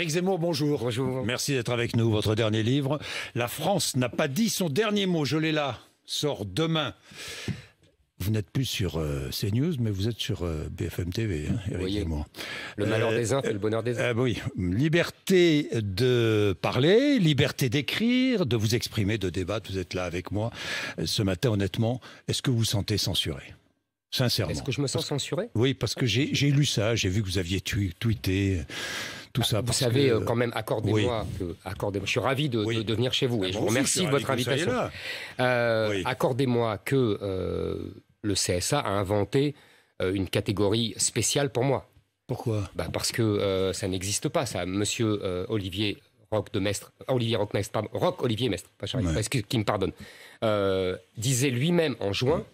Éric Zemmour, bonjour. Merci d'être avec nous. Votre dernier livre, La France n'a pas dit son dernier mot. Je l'ai là. Sort demain. Vous n'êtes plus sur euh, CNews, mais vous êtes sur euh, BFM TV, hein, Zemmour. Le malheur euh, des uns fait le bonheur des autres. oui, liberté de parler, liberté d'écrire, de vous exprimer, de débattre. Vous êtes là avec moi ce matin, honnêtement. Est-ce que vous vous sentez censuré Sincèrement. Est-ce que je me sens censuré Oui, parce que j'ai lu ça, j'ai vu que vous aviez tweeté vous savez euh, quand même, accordez-moi, que. je suis ravi de, venir chez vous et ah je vous remercie de votre invitation. Euh, accordez-moi que euh, le CSA a inventé une catégorie spéciale pour moi. Pourquoi bah, Parce que ça n'existe pas, ça. Monsieur Olivier Rock de Mestre, Olivier Rock Mestre, Rock Olivier Mestre, me pardonne, disait lui-même en juin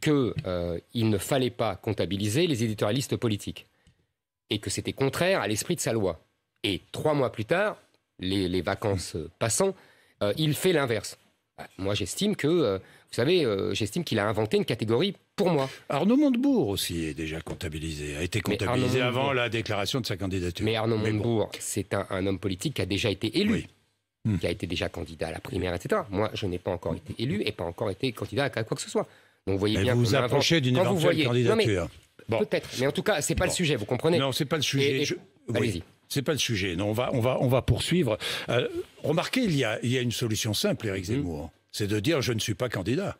qu'il ne fallait pas comptabiliser les éditorialistes politiques et que c'était contraire à l'esprit de sa loi. Et trois mois plus tard, les, vacances euh, passant, euh, il fait l'inverse. Bah, moi, j'estime que, euh, vous savez, j'estime qu'il a inventé une catégorie pour moi. Arnaud Montebourg aussi est déjà comptabilisé, a été comptabilisé avant la déclaration de sa candidature. Mais Arnaud Montebourg, c'est un, homme politique qui a déjà été élu. qui hmm. a été déjà candidat à la primaire, etc. Moi, je n'ai pas encore été élu et pas encore été candidat à quoi que ce soit. Donc, vous voyez bien vous, vous approchez d'une éventuelle candidature. Peut-être, mais en tout cas, ce n'est pas le sujet, vous comprenez Non, c'est pas le sujet. C'est pas le sujet. Non, on va, on va, on va poursuivre. Euh, remarquez, il y, a, il y a une solution simple, Éric mhm. Zemmour. C'est de dire je ne suis pas candidat.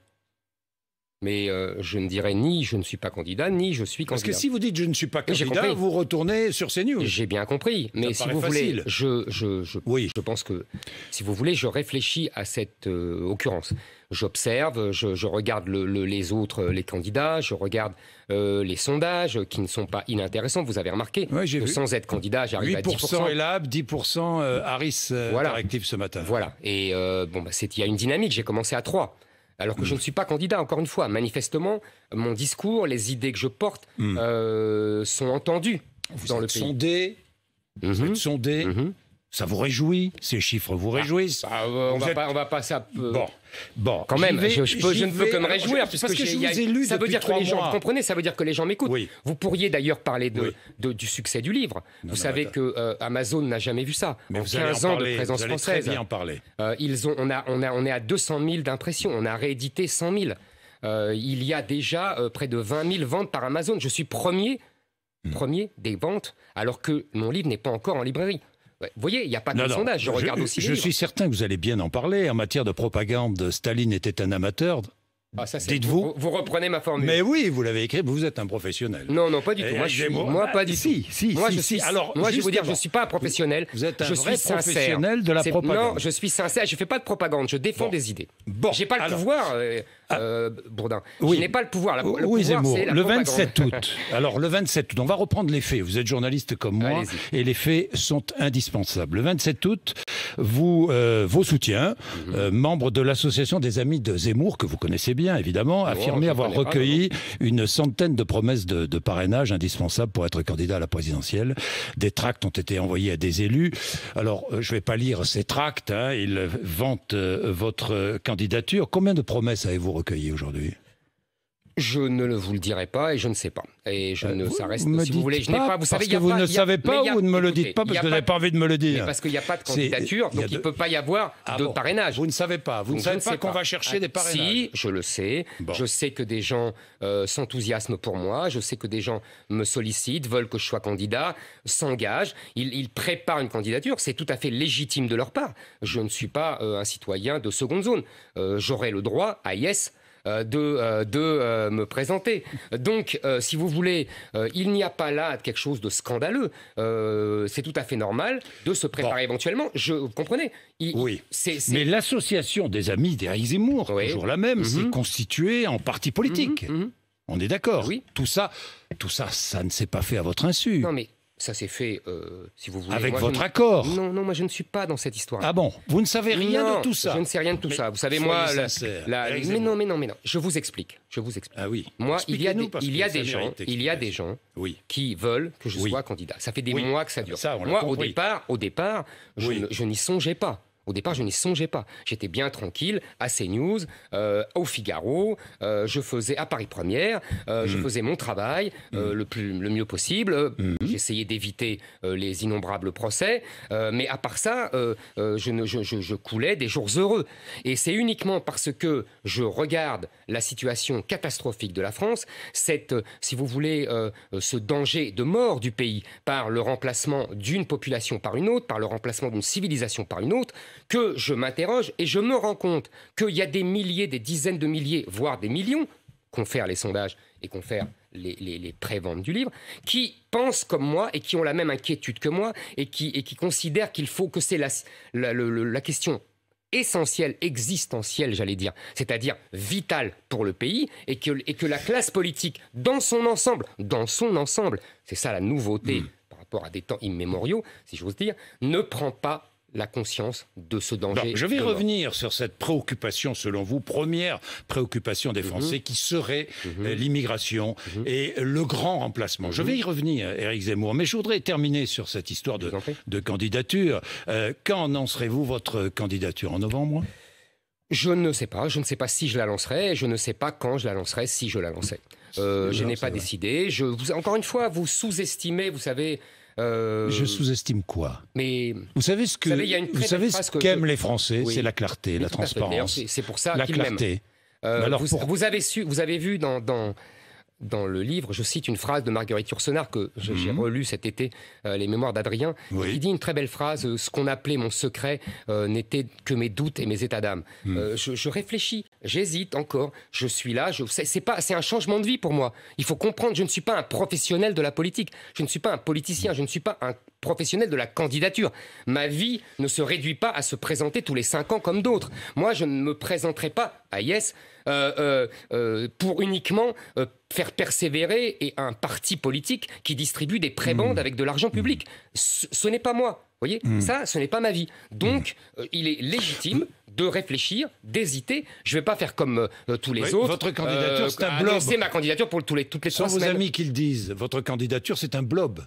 Mais euh, je ne dirais ni je ne suis pas candidat, ni je suis candidat. Parce que si vous dites je ne suis pas candidat, vous retournez sur ces news. J'ai bien compris. Mais si vous voulez, je, je, je, je pense que, si vous voulez, je réfléchis à cette euh, occurrence. J'observe, je, regarde les autres, les candidats, je regarde euh, les sondages qui ne sont pas inintéressants. Vous avez remarqué que sans être candidat, j'arrive à 10%. Elab, 10% Harris voilà. ce matin. Voilà. Et bon, bah, il y a une dynamique. J'ai commencé à 3% alors que je mm. ne suis pas candidat, encore une fois. Manifestement, mon discours, les idées que je porte mm. euh, sont entendues dans le pays. vous mhm. êtes sondé, mhm. Ça vous réjouit Ces chiffres vous ah, réjouissent bah, euh, on, va passer pas, on euh, Bon, bon. Quand même, je, ne peux que me réjouir parce que, je vous ai ça veut dire que les gens, ça veut dire que les gens m'écoutent. Vous pourriez d'ailleurs parler de, du succès du livre. vous savez que euh, Amazon n'a jamais vu ça. Mais en 15 ans de présence française, parler. ils ont, on a, on a, on est à 200 000 d'impressions. On a réédité 100 000. il y a déjà près de 20 000 ventes par Amazon. Je suis premier, hmm. premier des ventes, alors que mon livre n'est pas encore en librairie. Vous voyez, il n'y a pas que sondage, je, regarde aussi. Je suis certain que vous allez bien en parler. En matière de propagande, Staline était un amateur ah, Dites-vous. Vous, reprenez ma formule. Mais oui, vous l'avez écrit, vous êtes un professionnel. Non, non, pas du eh, tout. Moi, je suis, moi, pas du ah, Si, si, je alors, moi, je vais vous dire, je ne suis pas un professionnel. Vous êtes un vrai professionnel de la propagande. Non, je suis sincère, je ne fais pas de propagande, je défends des idées. Bon, J'ai pas le pouvoir, euh, ah. euh, Bourdin. Oui. Je n'ai pas le pouvoir. le oui, Zemmour. 27 août. alors, le 27 août, on va reprendre les faits. Vous êtes journaliste comme moi, et les faits sont indispensables. Le 27 août, vous, euh, vos soutiens, euh, mhm. membres de l'association des amis de Zemmour, que vous connaissez bien évidemment, oh, affirmez avoir recueilli une centaine de promesses de, parrainage indispensables pour être candidat à la présidentielle. Des tracts ont été envoyés à des élus. Alors, euh, je ne vais pas lire ces tracts, hein. ils vantent votre candidature. Combien de promesses avez-vous recueilli aujourd'hui je ne le vous le dirai pas et je ne sais pas. Et je euh, ne, ça reste, si vous voulez, je n'ai pas, vous savez, parce que vous ne savez pas Vous ne me le dites pas parce que vous n'avez pas envie de me le dire. Parce qu'il n'y a pas de candidature, donc il ne peut pas y avoir ah de parrainage. Vous ne savez pas, vous ne savez pas qu'on va chercher des ah, parrainages. Si, je le sais. Je sais que des gens euh, s'enthousiasment pour moi, je sais que des gens me sollicitent, veulent que je sois candidat, s'engagent. Ils, préparent une candidature, c'est tout à fait légitime de leur part. Je ne suis pas euh, un citoyen de seconde zone. j'aurais J'aurai le droit à yes euh, de, euh, de euh, me présenter. Donc, si vous voulez, il n'y a pas là quelque chose de scandaleux. c'est tout à fait normal de se préparer éventuellement. Je, vous comprenez Oui. Mais l'association des amis d'Éric Zemmour, toujours la même, mhm. s'est constituée en parti politique. Mhm, mhm, On est d'accord. Oui. Tout ça, tout ça, ça ne s'est pas fait à votre insu. Non mais ça s'est fait, euh, si vous voulez. Avec votre accord Non, non, moi je ne suis pas dans cette histoire. Ah bon Vous ne savez rien de tout ça Je ne sais rien de tout ça. Vous savez, moi. La, la... Eh, mais non, mais non, mais non. Je vous explique. Je vous explique. Ah oui. Moi, il y a des, il y a des gens, il y a des gens oui. qui veulent que je sois candidat. Ça fait des mois que ça dure. moi, au départ, au départ, je n'y songeais pas. Au départ, je n'y songeais pas. J'étais bien tranquille à CNews, euh, au Figaro, euh, je faisais à Paris Première, euh, je mm. faisais mon travail mm. le, plus, le mieux possible. Mm. J'essayais d'éviter les innombrables procès, mais à part ça, je, je, je coulais des jours heureux. Et c'est uniquement parce que je regarde la situation catastrophique de la France, cette, si vous voulez, ce danger de mort du pays par le remplacement d'une population par une autre, par le remplacement d'une civilisation par une autre, que je m'interroge et je me rends compte qu'il y a des milliers, des dizaines de milliers, voire des millions, qu'on fait les sondages et qu'on fait les, les, les préventes du livre, qui pensent comme moi et qui ont la même inquiétude que moi et qui, considèrent qu'il faut que c'est la, la, question essentielle, existentielle, j'allais dire, c'est-à-dire vitale pour le pays, et que, la classe politique, dans son ensemble, dans son ensemble, c'est ça la nouveauté hmm. par rapport à des temps immémoriaux, si j'ose dire, ne prend pas la conscience de ce danger. je vais revenir sur cette préoccupation, selon vous, première préoccupation des mhm. Français, qui serait mhm. euh, l'immigration mhm. et le grand remplacement. Je vais y revenir, Éric Zemmour, mais je voudrais terminer sur cette histoire de, de candidature. Euh, quand lancerez-vous votre candidature En novembre je ne sais pas. Je ne sais pas si je la lancerai. je ne sais pas quand je la lancerai, si je la lancerai. Euh, je n'ai pas décidé. Je vous, encore une fois, vous sous-estimez, vous savez, euh, je sous-estime quoi Mais vous savez ce que vous savez, qu'aiment les Français, c'est la clarté, la transparence. C'est pour ça la clarté. Euh, vous, avez su, vous avez vu dans dans le livre, je cite une phrase de Marguerite Yourcenar que j'ai mhm. relue cet été, euh, Les Mémoires d'Adrien, il qui dit une très belle phrase euh, Ce qu'on appelait mon secret euh, n'était que mes doutes et mes états d'âme. Mhm. Je, réfléchis, j'hésite encore, je suis là, c'est un changement de vie pour moi. Il faut comprendre, je ne suis pas un professionnel de la politique, je ne suis pas un politicien, je ne suis pas un professionnel de la candidature. Ma vie ne se réduit pas à se présenter tous les cinq ans comme d'autres. Moi, je ne me présenterai pas à Yes euh, euh, euh, pour uniquement faire persévérer et un parti politique qui distribue des prébandes hmm. avec de l'argent public. Ce, n'est pas moi. Vous voyez, hmm. ça, ce n'est pas ma vie. Donc, hmm. il est légitime de réfléchir, d'hésiter. Je ne vais pas faire comme tous les autres. Votre candidature, c'est un ah, blob. C'est ma candidature pour tous les, toutes les Sans vos amis amis qu'ils disent, votre candidature, c'est un blob.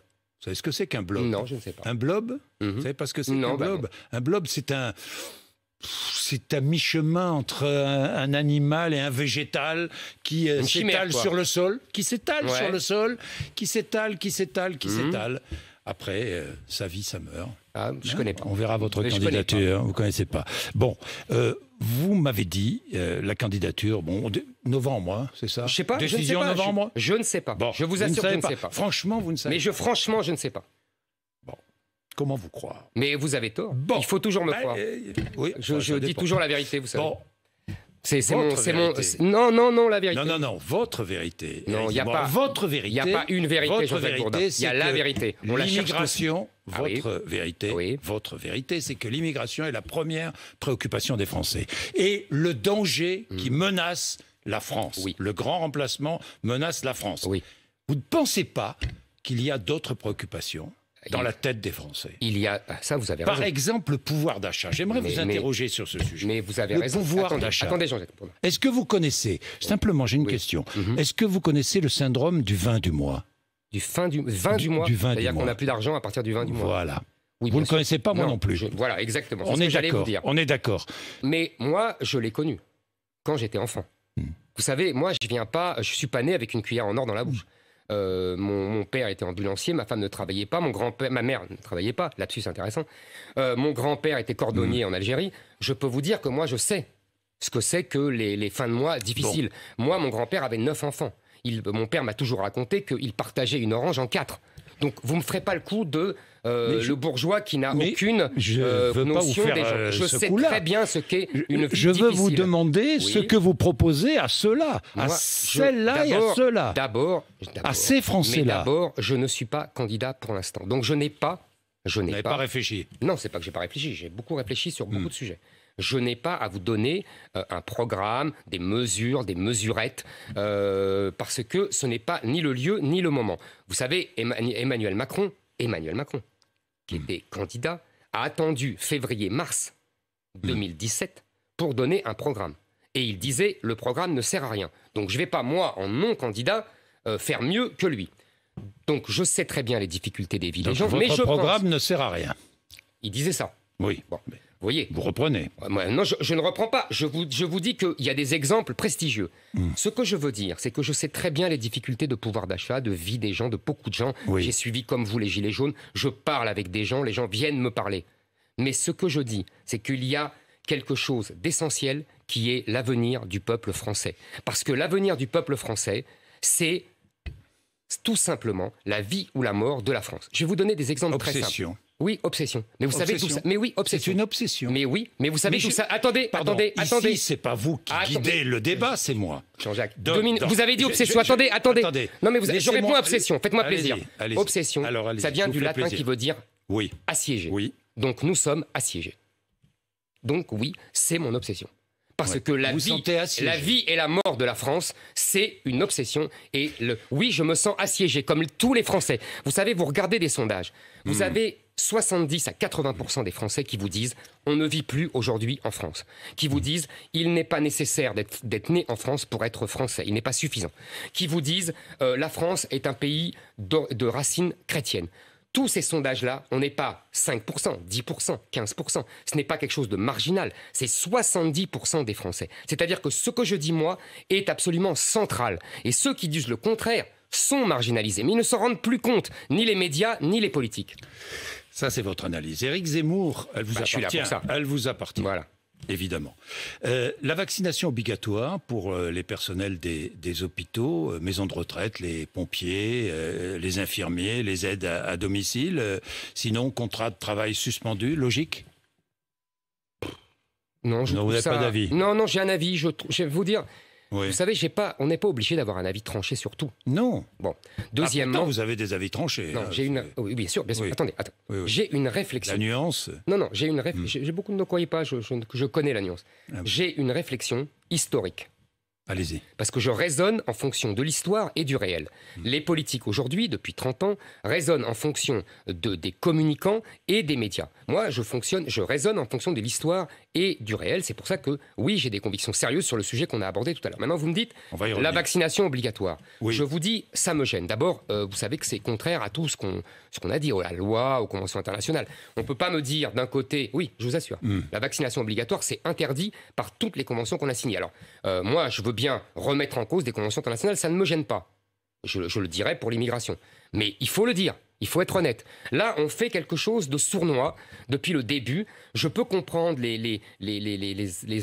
Vous savez ce que c'est qu'un blob Non, je ne sais pas. Un blob Parce mhm. savez que c'est un bah blob Un blob, c'est un c'est à mi-chemin entre un, animal et un végétal qui euh, s'étale sur le sol, qui s'étale sur le sol, qui s'étale, qui s'étale, qui mhm. s'étale. Après, euh, sa vie, ça meurt. Ah, je ne connais pas. On verra votre candidature, hein, vous ne connaissez pas. Bon, euh, vous m'avez dit, euh, la candidature, bon, novembre, hein, c'est ça Je sais pas. Décision je sais pas. novembre je, ne sais pas. Bon, je vous assure que je ne sais pas. Franchement, vous ne savez Mais pas. je, franchement, je ne sais pas. Bon, comment vous croire Mais vous avez tort. Bon. Il faut toujours me croire. oui, je, je dis toujours la vérité, vous savez. Bon, c'est mon, Non, non, non, la vérité. Non, non, non, votre vérité. Non, il n'y a pas votre vérité. Il n'y a pas une vérité. il y a la vérité. l'immigration. Ah votre, vérité, votre vérité, c'est que l'immigration est la première préoccupation des Français et le danger hmm. qui menace la France. Le grand remplacement menace la France. Vous ne pensez pas qu'il y a d'autres préoccupations dans la tête des Français. Il y a ah, ça, vous avez raison. Par exemple, le pouvoir d'achat. J'aimerais vous interroger sur ce sujet. Mais vous avez raison. le raison. pouvoir d'achat. Attendez, Est-ce que vous connaissez simplement, j'ai une question. Mhm. Est-ce que vous connaissez le syndrome du vin du mois Du fin du vin du, mois. C'est-à-dire qu'on n'a plus d'argent à partir du vin du mois. Voilà. vous ne le connaissez pas moi non, plus. voilà, exactement. On est, d'accord. On est d'accord. Mais moi, je l'ai connu quand j'étais enfant. Hmm. Vous savez, moi, je viens pas, je suis pas né avec une cuillère en or dans la bouche. Euh, mon, père était ambulancier, ma femme ne travaillait pas, mon grand-père, ma mère ne travaillait pas, Là-dessus, c'est intéressant. Euh, mon grand-père était cordonnier mm. en Algérie. Je peux vous dire que moi, je sais ce que c'est que les, fins de mois difficiles. Moi, mon grand-père avait neuf enfants. mon père m'a toujours raconté qu'il partageait une orange en quatre. Donc vous ne me ferez pas le coup de euh, le bourgeois qui n'a aucune je euh, notion des gens. Euh, je sais très bien ce qu'est une vie Je veux vous demander ce que vous proposez à ceux-là, à celles-là et à ceux-là. D'abord, à ces Français-là. D'abord, je ne suis pas candidat pour l'instant. Donc je n'ai pas je n'ai pas... réfléchi. Non, c'est pas que j'ai pas réfléchi. J'ai beaucoup réfléchi sur beaucoup hmm. de sujets. Je n'ai pas à vous donner euh, un programme, des mesures, des mesurettes, euh, parce que ce n'est pas ni le lieu ni le moment. Vous savez, Emmanuel Macron, Emmanuel Macron, qui hmm. était candidat, a attendu février-mars 2017 hmm. pour donner un programme. Et il disait, le programme ne sert à rien. Donc je ne vais pas, moi, en non-candidat, euh, faire mieux que lui. Donc je sais très bien les difficultés des villes. mais programme ne sert à rien. Il disait ça. Oui. Bon. Vous Vous reprenez. non, je, ne reprends pas. Je vous, je vous dis qu'il y a des exemples prestigieux. Hmm. Ce que je veux dire, c'est que je sais très bien les difficultés de pouvoir d'achat, de vie des gens, de beaucoup de gens. J'ai suivi comme vous les Gilets jaunes. Je parle avec des gens, les gens viennent me parler. Mais ce que je dis, c'est qu'il y a quelque chose d'essentiel qui est l'avenir du peuple français. Parce que l'avenir du peuple français, c'est tout simplement la vie ou la mort de la France. Je vais vous donner des exemples très simples. Oui, obsession. Mais vous savez tout ça. Mais oui, obsession. C'est une obsession. Mais oui, mais vous savez tout ça. Attendez, attendez, ici, c'est pas vous qui guidez le débat, c'est moi. Jean-Jacques, vous avez dit obsession. attendez, attendez, Non, mais vous, je obsession. Faites-moi plaisir. obsession. ça vient du latin qui veut dire oui. assiégé. Oui. Donc nous sommes assiégés. Donc oui, c'est mon obsession. Parce que la vie, et la mort de la France, c'est une obsession. Et le, oui, je me sens assiégé, comme tous les Français. Vous savez, vous regardez des sondages. Vous hmm. avez 70 à 80 des Français qui vous disent on ne vit plus aujourd'hui en France, qui vous mmh. disent il n'est pas nécessaire d'être né en France pour être français, il n'est pas suffisant, qui vous disent euh, la France est un pays de, de racines chrétiennes. Tous ces sondages-là, on n'est pas 5%, 10%, 15%. Ce n'est pas quelque chose de marginal. C'est 70% des Français. C'est-à-dire que ce que je dis, moi, est absolument central. Et ceux qui disent le contraire sont marginalisés. Mais ils ne s'en rendent plus compte, ni les médias, ni les politiques. Ça, c'est votre analyse. Éric Zemmour, elle vous bah, appartient. Elle vous appartient. Voilà. Évidemment. Euh, la vaccination obligatoire pour euh, les personnels des, hôpitaux, euh, maisons de retraite, les pompiers, les infirmiers, les aides à, domicile. sinon, contrat de travail suspendu, logique Non, je ne vous pas d'avis. Non, non, j'ai un avis. Je, je vais vous dire, vous savez, pas, on n'est pas obligé d'avoir un avis tranché sur tout. Non. Bon. Ah, Deuxièmement. vous avez des avis tranchés. Non, hein, j'ai une. Oh, oui, bien sûr, bien sûr. Attendez, attendez. j'ai une réflexion. La nuance Non, non, j'ai une réflexion. Hmm. J'ai beaucoup de ne croyez pas, je, je, connais la nuance. Ah j'ai une réflexion historique. Allez-y. Parce que je raisonne en fonction de l'histoire et du réel. Hmm. Les politiques aujourd'hui, depuis 30 ans, raisonnent en fonction de, des communicants et des médias. Moi, je fonctionne, je raisonne en fonction de l'histoire et du réel. C'est pour ça que, oui, j'ai des convictions sérieuses sur le sujet qu'on a abordé tout à l'heure. Maintenant, vous me dites la vaccination obligatoire. Je vous dis, ça me gêne. D'abord, euh, vous savez que c'est contraire à tout ce qu'on a dit, à la loi, aux conventions internationales. On ne peut pas me dire d'un côté, oui, je vous assure, hmm. la vaccination obligatoire, c'est interdit par toutes les conventions qu'on a signées. Alors, euh, moi, je veux bien remettre en cause des conventions internationales, ça ne me gêne pas. Je, je le dirais pour l'immigration. Mais il faut le dire. Il faut être honnête. Là, on fait quelque chose de sournois depuis le début. Je peux comprendre les,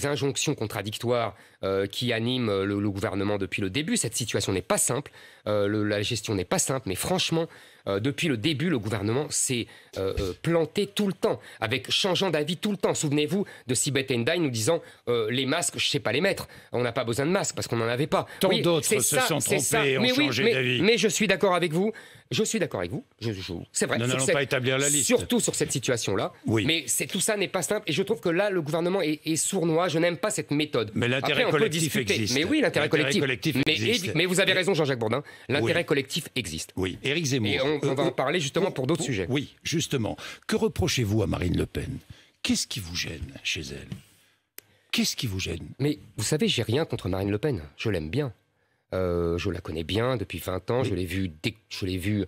injonctions contradictoires euh, qui animent euh, le, gouvernement depuis le début. Cette situation n'est pas simple, euh, la gestion n'est pas simple, mais franchement, depuis le début, le gouvernement s'est planté tout le temps, avec changeant d'avis tout le temps. Souvenez-vous de Sibeth Endai nous disant les masques, je ne sais pas les mettre, on n'a pas besoin de masques parce qu'on n'en avait pas. Tant d'autres se sont trompés, ont mais d'avis. mais je suis d'accord avec vous, je suis d'accord avec vous. Je, c'est vrai. Nous n'allons pas établir la liste. Surtout sur cette situation-là. Oui. Mais tout ça n'est pas simple. Et je trouve que là, le gouvernement est, sournois. Je n'aime pas cette méthode. Mais l'intérêt collectif existe. Mais oui, l'intérêt collectif. mais, existe. mais, vous avez raison, Jean-Jacques Bourdin. L'intérêt collectif existe. Oui. Éric Zemmour. Et on, va euh, en euh, parler justement pour d'autres oh, oh, sujets. Oui, justement. Que reprochez-vous à Marine Le Pen Qu'est-ce qui vous gêne chez elle Qu'est-ce qui vous gêne Mais vous savez, j'ai rien contre Marine Le Pen. Je l'aime bien. Euh, je la connais bien depuis 20 ans. Je l'ai vue, je l'ai vu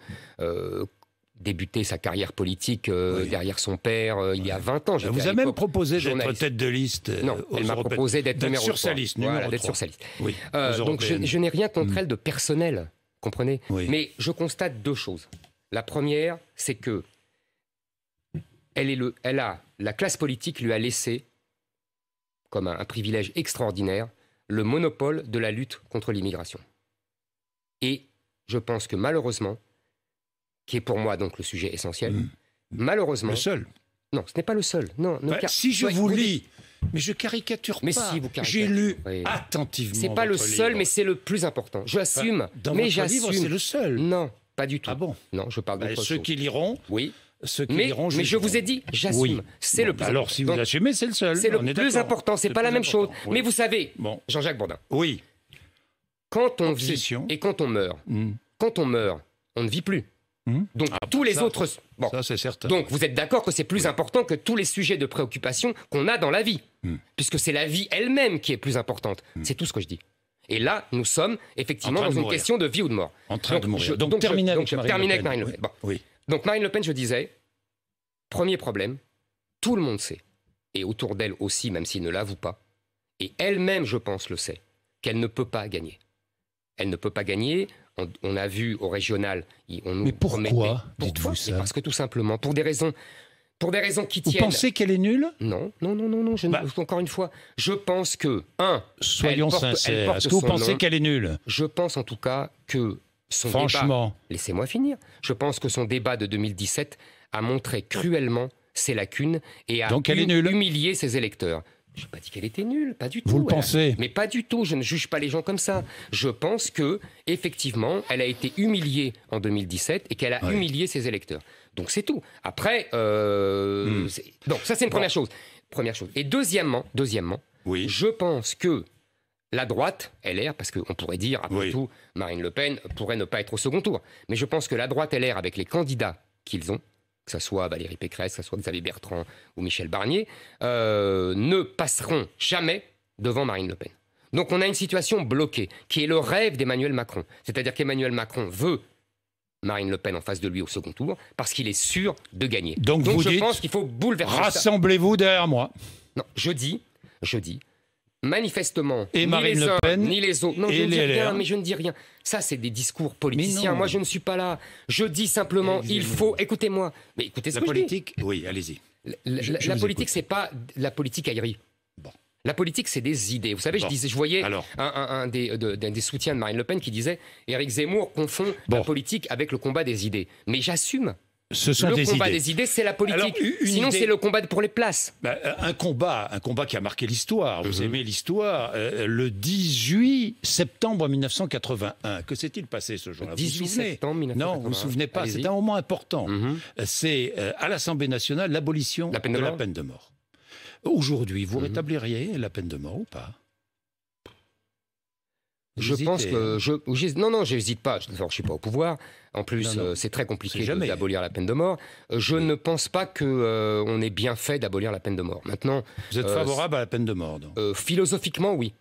débuter sa carrière politique euh, derrière son père euh, il y a 20 ans. Elle vous a même proposé d'être tête de liste. non, elle m'a proposé d'être numéro sur sa liste. d'être sur sa liste. Oui, donc je, n'ai rien contre mm. elle de personnel, comprenez Mais je constate deux choses. La première, c'est que elle, est le, elle a, la classe politique lui a laissé, comme un privilège extraordinaire, le monopole de la lutte contre l'immigration. Et je pense que malheureusement, qui est pour moi donc le sujet essentiel, mm. malheureusement... Le seul Non, ce n'est pas le seul. Non, bah, Si je vous, lis... Mais je caricature mais pas. Si, vous J'ai lu oui. attentivement. C'est pas le seul, mais c'est le plus important. J'assume. dans mais j'assume. le seul. Non, pas du tout. Ah bon Non, je parle bah, de... Ceux qui liront, oui, mais, je vous ai dit, j'assume. C'est le bah plus Alors, si vous l'assumez, c'est le seul. C'est le plus important, c'est pas la même chose. Mais vous savez, bon. Jean-Jacques Bourdin. Oui. Quand on vit et quand on meurt, hmm. quand on meurt, on ne vit plus. Hmm. Donc ah, tous bah les autres. Ça, c'est certain. Donc vous êtes d'accord que c'est plus important que tous les sujets de préoccupation qu'on a dans la vie, hmm. puisque c'est la vie elle-même qui est plus importante. C'est tout ce que je dis. Et là, nous sommes effectivement dans une question de vie ou de mort. En train de mourir. donc, donc, avec, Marine Le Oui. Donc Marine Le Pen, je disais, premier problème, tout le monde sait, et autour d'elle aussi, même s'il ne l'avoue pas, et elle-même, je pense, le sait, qu'elle ne peut pas gagner. Elle ne peut pas gagner. On, a vu au régional, on nous Mais pourquoi dites Parce que tout simplement, pour des raisons, pour des raisons qui tiennent. Vous pensez qu'elle est nulle Non, non, non, non, non. Bah. Je, encore une fois, je pense que un. Soyons sincères. est que vous pensez qu'elle est nulle Je pense en tout cas que Franchement. Laissez-moi finir. Je pense que son débat de 2017 a montré cruellement ses lacunes et a humilié ses électeurs. Je n'ai pas dit qu'elle était nulle, pas du tout. Vous le pensez Mais pas du tout, je ne juge pas les gens comme ça. Je pense que, effectivement, elle a été humiliée en 2017 et qu'elle a humilié ses électeurs. Donc c'est tout. Après, euh, hmm. donc ça c'est une première chose. Première chose. Et deuxièmement, deuxièmement, oui. je pense que la droite, LR, parce qu'on pourrait dire, après tout, Marine Le Pen pourrait ne pas être au second tour. Mais je pense que la droite LR, avec les candidats qu'ils ont, que ce soit Valérie Pécresse, que ce soit Xavier Bertrand ou Michel Barnier, euh, ne passeront jamais devant Marine Le Pen. Donc on a une situation bloquée, qui est le rêve d'Emmanuel Macron. C'est-à-dire qu'Emmanuel Macron veut Marine Le Pen en face de lui au second tour, parce qu'il est sûr de gagner. Donc, je pense qu'il faut bouleverser. Rassemblez-vous derrière moi. Non, je dis, je dis manifestement. ni les Le ni les autres. Non, je ne dis rien, mais je ne dis rien. Ça, c'est des discours politiciens. Moi, je ne suis pas là. Je dis simplement, il faut. Écoutez-moi. Mais écoutez ce la politique, Oui, allez-y. La, politique, c'est pas la politique aérie. La politique, c'est des idées. Vous savez, je, disais, je voyais Un, des, soutiens de Marine Le Pen qui disait Éric Zemmour confond la politique avec le combat des idées. Mais j'assume ce sont le des combat des idées, c'est la politique. Sinon, c'est le combat pour les places. Bah, euh, un combat, un combat qui a marqué l'histoire. Vous mhm. aimez l'histoire. Euh, le 18 septembre 1981, que s'est-il passé ce jour-là 18 septembre 1981. Non, vous vous souvenez pas. C'est un moment important. Mhm. Euh, c'est à l'Assemblée nationale l'abolition de, la peine de mort. Aujourd'hui, vous mhm. rétabliriez la peine de mort ou pas je pense que je, non non, j'hésite pas. Je ne suis pas au pouvoir. En plus, euh, c'est très compliqué d'abolir la peine de mort. Euh, je ne pense pas que euh, on ait bien fait d'abolir la peine de mort. Maintenant, vous êtes favorable à la peine de mort Philosophiquement, oui.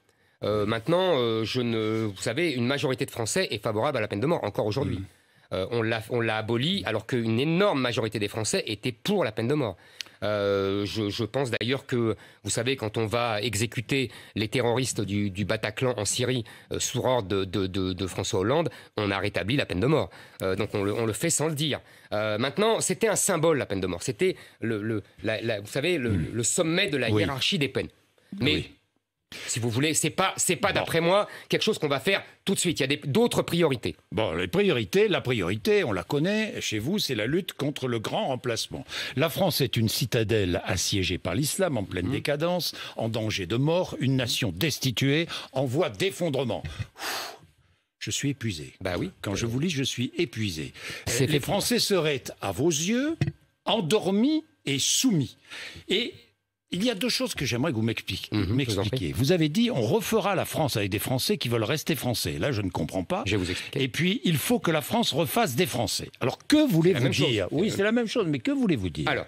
maintenant, je ne, vous savez, une majorité de Français est favorable à la peine de mort encore aujourd'hui. Mm. Euh, on l'a aboli alors qu'une énorme majorité des Français étaient pour la peine de mort. Euh, je, pense d'ailleurs que, vous savez, quand on va exécuter les terroristes du, du Bataclan en Syrie euh, sous ordre de, François Hollande, on a rétabli la peine de mort. donc on le, fait sans le dire. maintenant, c'était un symbole, la peine de mort. C'était, le, vous savez, mm. le, sommet de la hiérarchie des peines. oui. Si vous voulez, c'est pas, c'est pas d'après moi quelque chose qu'on va faire tout de suite. Il y a d'autres priorités. Bon, les priorités, la priorité, on la connaît chez vous, c'est la lutte contre le grand remplacement. La France est une citadelle assiégée par l'islam en pleine mmh. décadence, en danger de mort, une nation destituée, en voie d'effondrement. je suis épuisé. Bah oui. Quand je vous lis, je suis épuisé. Les Français seraient, à vos yeux, endormis et soumis. Et il y a deux choses que j'aimerais que vous mhm, m'expliquiez. vous, avez dit on refera la France avec des Français qui veulent rester français. Là, je ne comprends pas. Je vous expliquer. Et puis, il faut que la France refasse des Français. Alors, que voulez-vous dire Oui, euh, c'est la même chose, mais que voulez-vous dire Alors,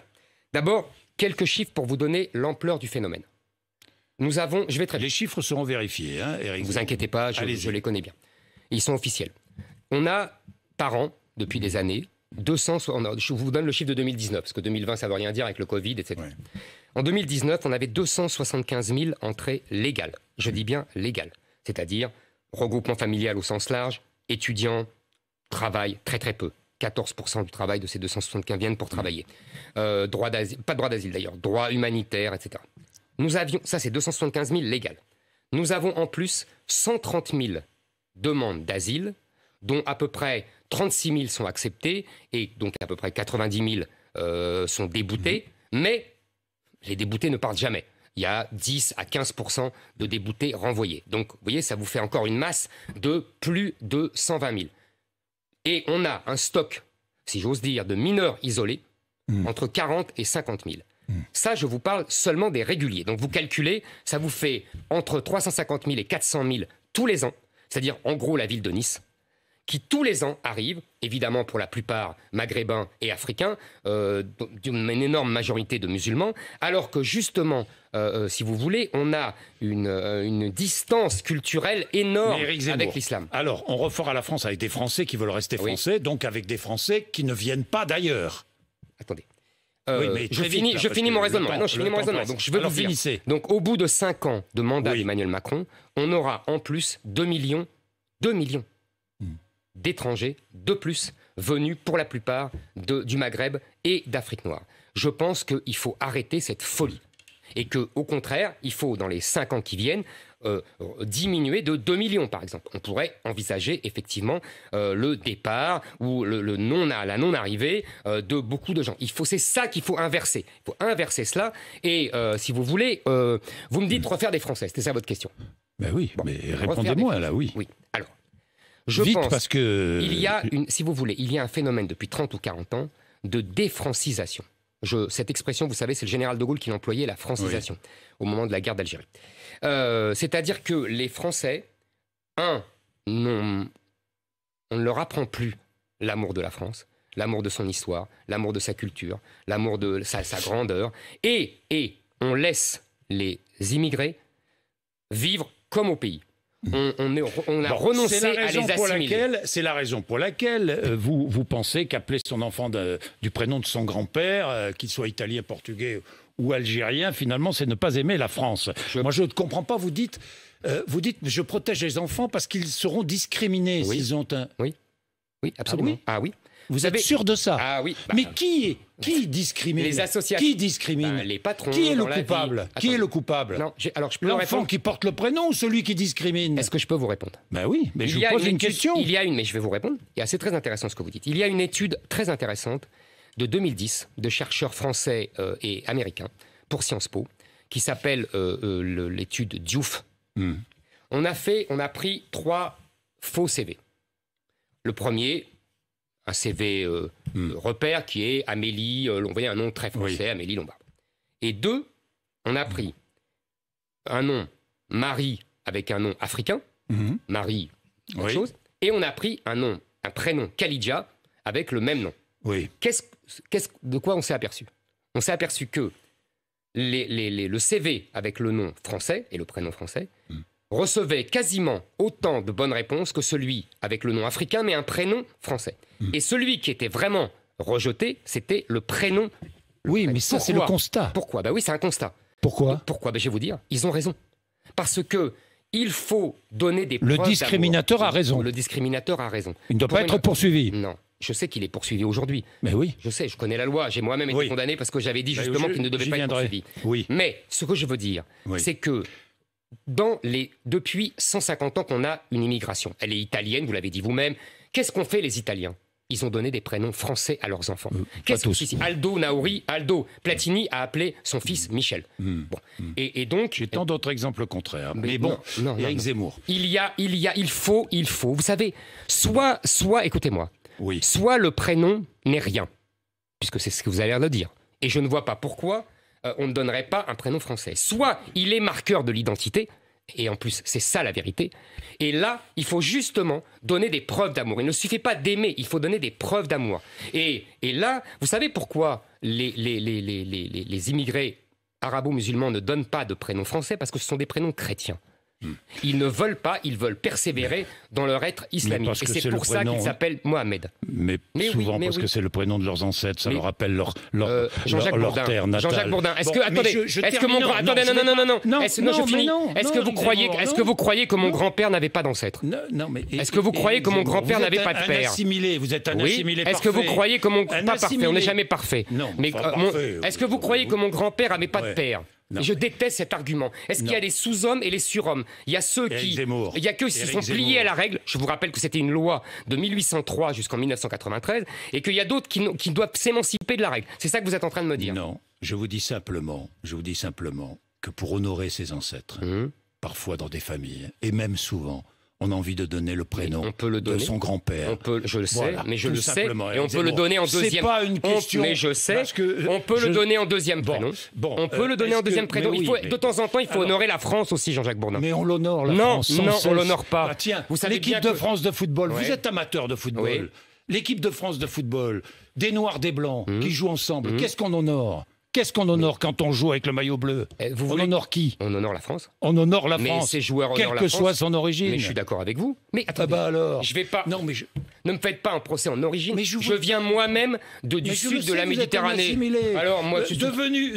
d'abord, quelques chiffres pour vous donner l'ampleur du phénomène. Nous avons, je vais très Les chiffres seront vérifiés, hein, Vous inquiétez pas, je, les connais bien. Ils sont officiels. On a par an, depuis des années, 200. Je vous donne le chiffre de 2019, parce que 2020, ça ne veut rien dire avec le Covid, etc. En 2019, on avait 275 000 entrées légales. Je dis bien légales, c'est-à-dire regroupement familial au sens large, étudiants, travail, très très peu. 14% du travail de ces 275 viennent pour travailler. Euh, droit pas droit d'asile d'ailleurs, droit humanitaire, etc. Nous avions, ça c'est 275 000 légales. Nous avons en plus 130 000 demandes d'asile, dont à peu près 36 000 sont acceptées et donc à peu près 90 000 euh, sont déboutées, mmh. mais les déboutés ne partent jamais. Il y a 10 à 15 de déboutés renvoyés. Donc, vous voyez, ça vous fait encore une masse de plus de 120 000. Et on a un stock, si j'ose dire, de mineurs isolés hmm. entre 40 et 50 000. Hmm. Ça, je vous parle seulement des réguliers. Donc, vous calculez, ça vous fait entre 350 000 et 400 000 tous les ans. C'est-à-dire, en gros, la ville de Nice qui tous les ans arrivent, évidemment pour la plupart maghrébins et africains, euh, d'une énorme majorité de musulmans, alors que justement, euh, euh, si vous voulez, on a une, une distance culturelle énorme avec l'islam. Alors, on refera la France avec des Français qui veulent rester français, donc avec des Français qui ne viennent pas d'ailleurs. Attendez. je, finis, je finis, mon raisonnement. je Donc, je veux vous Donc, au bout de 5 ans de mandat Emmanuel d'Emmanuel Macron, on aura en plus 2 millions, 2 millions d'étrangers, de plus, venus pour la plupart du Maghreb et d'Afrique noire. Je pense qu'il faut arrêter cette folie et que, au contraire, il faut, dans les cinq ans qui viennent, euh, diminuer de 2 millions, par exemple. On pourrait envisager effectivement euh, le départ ou le, non la non-arrivée euh, de beaucoup de gens. Il faut, c'est ça qu'il faut inverser. Il faut inverser cela. Et si vous voulez, vous me dites refaire des Français. C'était ça votre question. Ben oui, mais répondez-moi là, oui. Oui. Alors, je pense parce que il y a euh, une, si vous voulez, il y a un phénomène depuis 30 ou 40 ans de défrancisation. cette expression, vous savez, c'est le général de Gaulle qui l'employait, la francisation, au moment de la guerre d'Algérie. Euh, c'est-à-dire que les Français, un, on ne leur apprend plus l'amour de la France, l'amour de son histoire, l'amour de sa culture, l'amour de sa, sa grandeur, et, et on laisse les immigrés vivre comme au pays on, a renoncé à les assimiler. C'est la raison pour laquelle euh, vous, pensez qu'appeler son enfant du prénom de son grand-père, euh, qu'il soit italien, portugais ou algérien, finalement, c'est ne pas aimer la France. Moi, je ne comprends pas. Vous dites, euh, vous dites, je protège les enfants parce qu'ils seront discriminés s'ils ont un. Oui, oui, absolument. ah, oui. Ah vous, êtes sûr de ça Ah oui. Bah, mais qui est qui discrimine Les associations. Qui discrimine bah, Les patrons. Qui est le coupable Qui est le coupable Non, alors je peux L'enfant qui porte le prénom ou celui qui discrimine Est-ce que je peux vous répondre Ben oui, mais je vous pose une, question. Il y a une, mais je vais vous répondre. Et ah, c'est très intéressant ce que vous dites. Il y a une étude très intéressante de 2010 de chercheurs français euh, et américains pour Sciences Po qui s'appelle euh, euh, l'étude Diouf. Hmm. On a fait, on a pris trois faux CV. Le premier, un CV euh, hmm. repère qui est Amélie, euh, on voyait un nom très français, Amélie Lombard. Et deux, on a pris un nom Marie avec un nom africain, hmm. Marie, autre chose, et on a pris un nom, un prénom Khalidja avec le même nom. Oui. de quoi on s'est aperçu On s'est aperçu que le CV avec le nom français et le prénom français hmm recevait quasiment autant de bonnes réponses que celui avec le nom africain mais un prénom français. Hmm. Et celui qui était vraiment rejeté, c'était le prénom. oui, mais ça c'est le constat. Pourquoi Ben oui, c'est un constat. Pourquoi Pourquoi Ben Je vais vous dire, ils ont raison. Parce que il faut donner des Le discriminateur a raison. Le discriminateur a raison. Il ne doit pas être poursuivi. Non. Je sais qu'il est poursuivi aujourd'hui. Mais oui. Je sais, je connais la loi. J'ai moi-même été condamné parce que j'avais dit bah, justement qu'il ne devait pas être poursuivi. Oui. Mais ce que je veux dire, c'est que dans les, depuis 150 ans qu'on a une immigration. Elle est italienne, vous l'avez dit vous-même. Qu'est-ce qu'on fait les Italiens ils ont donné des prénoms français à leurs enfants. Mm. Qu'est-ce que Aldo Nauri, Aldo Platini a appelé son fils mm. Michel. Mm. Et, donc. J'ai tant euh, d'autres exemples contraires. Mais, bon, Zemmour. Il y a, il y a, il faut, il faut. Vous savez, soit, soit, écoutez-moi. Soit le prénom n'est rien, puisque c'est ce que vous allez l'air dire. Et je ne vois pas pourquoi euh, on ne donnerait pas un prénom français. Soit il est marqueur de l'identité, et en plus c'est ça la vérité, et là il faut justement donner des preuves d'amour. Il ne suffit pas d'aimer, il faut donner des preuves d'amour. Et, là, vous savez pourquoi les, les immigrés arabo-musulmans ne donnent pas de prénom français Parce que ce sont des prénoms chrétiens. Ils ne veulent pas, ils veulent persévérer dans leur être islamique. Et c'est pour ça qu'ils hein. s'appellent Mohamed. Mais, souvent parce que c'est le prénom de leurs ancêtres, ça leur rappelle leur, leur, euh, leur, leur terre natale. Jean-Jacques Bourdin, est-ce que, attendez, est-ce que mon non, attendez, non, non, non, non, non, est je finis. Est-ce que vous croyez, est que vous croyez que mon grand-père n'avait pas d'ancêtre Non, mais. Est-ce que vous croyez que mon grand-père n'avait pas de père Assimilé, vous êtes un assimilé Est-ce que vous croyez que mon pas parfait, on n'est jamais parfait. Non. Mais euh, est-ce que vous croyez que mon grand-père n'avait pas de père je déteste cet argument. Est-ce qu'il y a les sous-hommes et les hommes Il y a ceux qui. Il y a ceux qui se sont pliés à la règle. Je vous rappelle que c'était une loi de 1803 jusqu'en 1993 et qu'il y a d'autres qui, doivent s'émanciper de la règle. C'est ça que vous êtes en train de me dire. Non, je vous dis simplement, je vous dis simplement que pour honorer ses ancêtres, mmh. parfois dans des familles et même souvent, on a envie de donner le prénom on de son grand-père. je le sais, mais je le sais, et on peut le donner en deuxième. pas une question. mais je sais, on peut le donner en deuxième prénom. Bon, on peut le donner en deuxième prénom. il faut, De temps en temps, il faut honorer la France aussi, Jean-Jacques Bourdin. Mais on l'honore, la non, France. Non, on on l'honore pas. Bah, tiens, vous savez l'équipe de France de football. Vous êtes amateur de football. L'équipe de France de football, des noirs, des blancs mmh. qui jouent ensemble. Mmh. Qu'est-ce qu'on honore Qu'est-ce qu'on honore quand on joue avec le maillot bleu eh, vous On honore qui On honore la France. On honore la mais France. Ces joueurs Quelle que soit son origine. Mais je suis d'accord avec vous. Mais ah attendez, ah alors. Je vais pas. Non mais je... Ne me faites pas un procès en origine. je, viens moi-même du sud de la Méditerranée. Alors moi, je euh, suis devenu.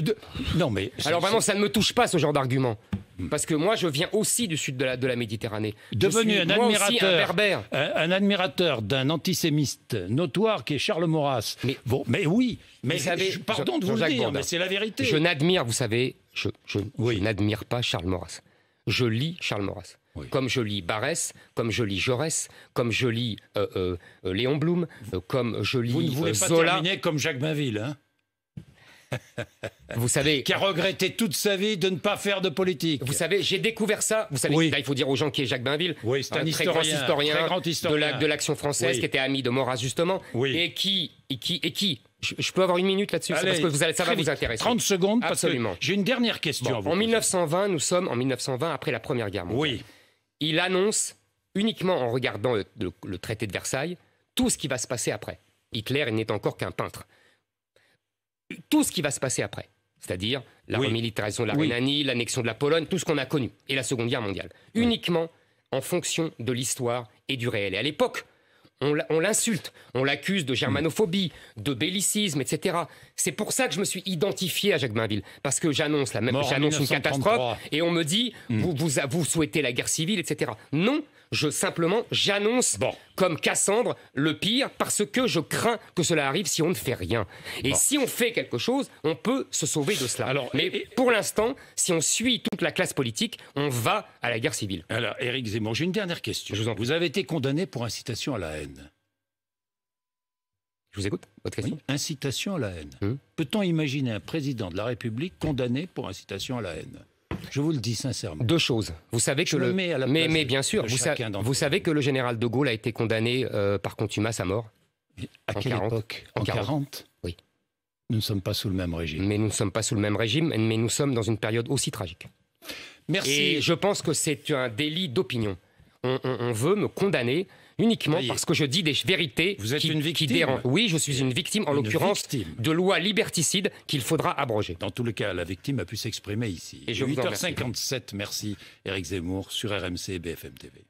Non mais. Alors vraiment, ça ne me touche pas ce genre d'argument. Mm. Parce que moi, je viens aussi du sud de la, de la Méditerranée. Devenu un admirateur, un, un, admirateur d'un antisémite notoire qui est Charles Maurras. Mais, bon, mais oui, mais pardon de vous le dire, mais c'est la vérité. Je n'admire, vous savez, je, n'admire pas Charles Maurras. Je lis Charles Maurras. Comme je lis Barès, comme je lis Jaurès, comme je lis euh, euh, euh, Léon Blum, comme je lis Vous ne voulez pas terminer comme Jacques Bainville, hein vous savez. Qui a regretté toute sa vie de ne pas faire de politique. Vous savez, j'ai découvert ça. Vous savez, là, il faut dire aux gens qui est Jacques Bainville. Oui, c'est un, historien, très, grand historien grand de l'action française, qui était ami de Maurras, justement. Et qui, et qui, et qui je, peux avoir une minute là-dessus parce que vous allez, ça va vous intéresser. 30 secondes, absolument. J'ai une dernière question. vous en 1920, nous sommes en 1920 après la Première Guerre mondiale. Oui. Il annonce uniquement en regardant le, le traité de Versailles tout ce qui va se passer après. Hitler n'est encore qu'un peintre tout ce qui va se passer après, c'est-à-dire la remilitarisation de la l'annexion de la Pologne, tout ce qu'on a connu, et la Seconde Guerre mondiale, uniquement en fonction de l'histoire et du réel. Et à l'époque, on l'insulte, on l'accuse de germanophobie, de bellicisme, etc. C'est pour ça que je me suis identifié à Jacques Bainville, parce que j'annonce la même, j'annonce une catastrophe, et on me dit mm. vous, vous souhaitez la guerre civile, etc. Non, je simplement, j'annonce bon. comme Cassandre le pire parce que je crains que cela arrive si on ne fait rien. Et si on fait quelque chose, on peut se sauver de cela. Alors, Mais pour l'instant, si on suit toute la classe politique, on va à la guerre civile. Alors, Éric Zemmour, j'ai une dernière question. vous, avez été condamné pour incitation à la haine. Je vous écoute. Votre question. incitation à la haine. Hum. Peut-on imaginer un président de la République condamné pour incitation à la haine je vous le dis sincèrement. Deux choses. Vous savez que je le, mais, mais bien sûr, vous, vous savez que le général de Gaulle a été condamné euh, par contumace à mort. À en quelle époque En, Oui. Nous ne sommes pas sous le même régime. Mais nous ne sommes pas sous le même régime, mais nous sommes dans une période aussi tragique. Merci. je pense que c'est un délit d'opinion. on veut me condamner uniquement parce que je dis des vérités Vous êtes qui, une victime. Oui, je suis une victime, en l'occurrence, de lois liberticides qu'il faudra abroger. Dans tous les cas, la victime a pu s'exprimer ici. Et je 8h57, merci Eric Zemmour sur RMC et BFM TV.